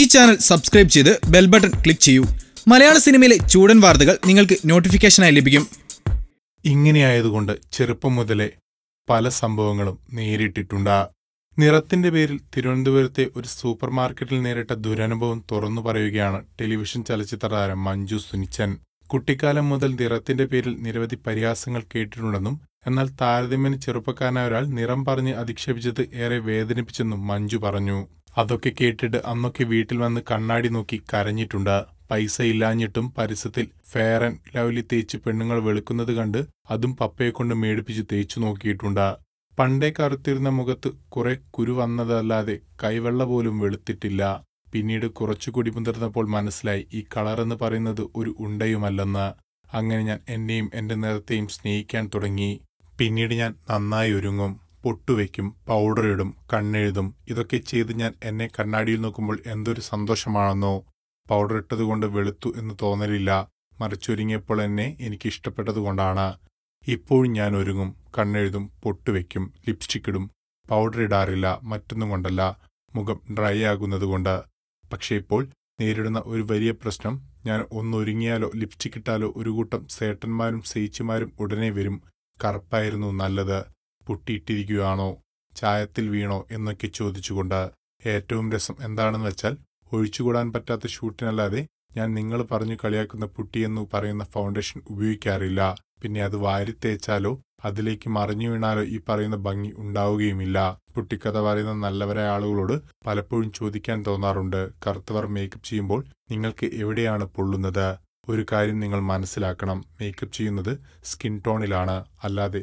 ഈ channel subscribe ചെയ്ത് bell button click ചെയ്യൂ മലയാള സിനിമയിലെ ചൂടൻ വാർത്തകൾ നിങ്ങൾക്ക് നോട്ടിഫിക്കേഷനായി ലഭിക്കും ഇങ്ങനെയായതുകൊണ്ട് ചെറുപ്പം മുതലേ പല സംഭവങ്ങളും നേരിട്ടിട്ടുണ്ട് നിറത്തിന്റെ പേരിൽ തിരുവനന്തപുരത്തെ ഒരു സൂപ്പർ മാർക്കറ്റിൽ നേരിട്ട ദുരനുഭവം തുറന്നു പറയുകയാണ് ടെലിവിഷൻ ചലച്ചിത്ര താരം മഞ്ജു സുനിച്ചൻ കുട്ടിക്കാലം മുതൽ നിറത്തിന്റെ പേരിൽ നിരവധി പരിഹാസങ്ങൾ കേട്ടിട്ടുണ്ടെന്നും എന്നാൽ താരതമ്യേന ചെറുപ്പക്കാരനായ ഒരാൾ നിറം പറഞ്ഞ് അധിക്ഷേപിച്ചത് ഏറെ വേദനിപ്പിച്ചെന്നും മഞ്ജു പറഞ്ഞു അതൊക്കെ കേട്ടിട്ട് അന്നൊക്കെ വീട്ടിൽ വന്ന് കണ്ണാടി നോക്കി കരഞ്ഞിട്ടുണ്ട് പൈസ ഇല്ലാഞ്ഞിട്ടും പരസ്യത്തിൽ ഫെയർ ആൻഡ് ലവ്ലി തേച്ച് പെണ്ണുങ്ങൾ വെളുക്കുന്നത് കണ്ട് അതും പപ്പയെ കൊണ്ട് മേടിപ്പിച്ച് തേച്ചു നോക്കിയിട്ടുണ്ട് പണ്ടേ കറുത്തിരുന്ന മുഖത്ത് കുറെ കുരു വന്നതല്ലാതെ കൈവെള്ള പോലും വെളുത്തിട്ടില്ല പിന്നീട് കുറച്ചു കുടി മുതിർന്നപ്പോൾ മനസ്സിലായി ഈ കളർ എന്ന് പറയുന്നത് ഒരു ഉണ്ടയുമല്ലെന്ന് അങ്ങനെ ഞാൻ എന്നെയും എൻ്റെ നിറത്തെയും സ്നേഹിക്കാൻ തുടങ്ങി പിന്നീട് ഞാൻ നന്നായി ഒരുങ്ങും പൊട്ടുവെക്കും പൗഡറിടും കണ്ണെഴുതും ഇതൊക്കെ ചെയ്ത് ഞാൻ എന്നെ കണ്ണാടിയിൽ നോക്കുമ്പോൾ എന്തൊരു സന്തോഷമാണെന്നോ പൗഡർ ഇട്ടതുകൊണ്ട് വെളുത്തു എന്ന് തോന്നലില്ല മറിച്ചൊരുങ്ങിയപ്പോൾ എന്നെ എനിക്ക് ഇഷ്ടപ്പെട്ടതുകൊണ്ടാണ് ഇപ്പോഴും ഞാൻ ഒരുങ്ങും കണ്ണെഴുതും പൊട്ടുവയ്ക്കും ലിപ്സ്റ്റിക് ഇടും പൗഡർ ഇടാറില്ല മറ്റൊന്നും കൊണ്ടല്ല മുഖം ഡ്രൈ ആകുന്നതുകൊണ്ട് പക്ഷേ ഇപ്പോൾ നേരിടുന്ന ഒരു വലിയ പ്രശ്നം ഞാൻ ഒന്നൊരുങ്ങിയാലോ ലിപ്സ്റ്റിക് ഇട്ടാലോ ഒരു കൂട്ടം സേട്ടന്മാരും സേച്ചിമാരും ഉടനെ വരും കറുപ്പായിരുന്നു നല്ലത് പൊട്ടിയിട്ടിരിക്കുകയാണോ ചായത്തിൽ വീണോ എന്നൊക്കെ ചോദിച്ചുകൊണ്ട് ഏറ്റവും രസം എന്താണെന്ന് വെച്ചാൽ ഒഴിച്ചുകൂടാൻ പറ്റാത്ത ഷൂട്ടിനല്ലാതെ ഞാൻ നിങ്ങൾ പറഞ്ഞു കളിയാക്കുന്ന പുട്ടിയെന്ന് പറയുന്ന ഫൗണ്ടേഷൻ ഉപയോഗിക്കാറില്ല പിന്നെ അത് വാരി തേച്ചാലോ അതിലേക്ക് മറിഞ്ഞു വീണാലോ ഈ പറയുന്ന ഭംഗി ഉണ്ടാവുകയുമില്ല പുട്ടിക്കഥ പറയുന്ന നല്ലവരായ ആളുകളോട് പലപ്പോഴും ചോദിക്കാൻ തോന്നാറുണ്ട് കറുത്തവർ മേക്കപ്പ് ചെയ്യുമ്പോൾ നിങ്ങൾക്ക് എവിടെയാണ് പൊള്ളുന്നത് ഒരു കാര്യം നിങ്ങൾ മനസ്സിലാക്കണം മേക്കപ്പ് ചെയ്യുന്നത് സ്കിൻ ടോണിലാണ് അല്ലാതെ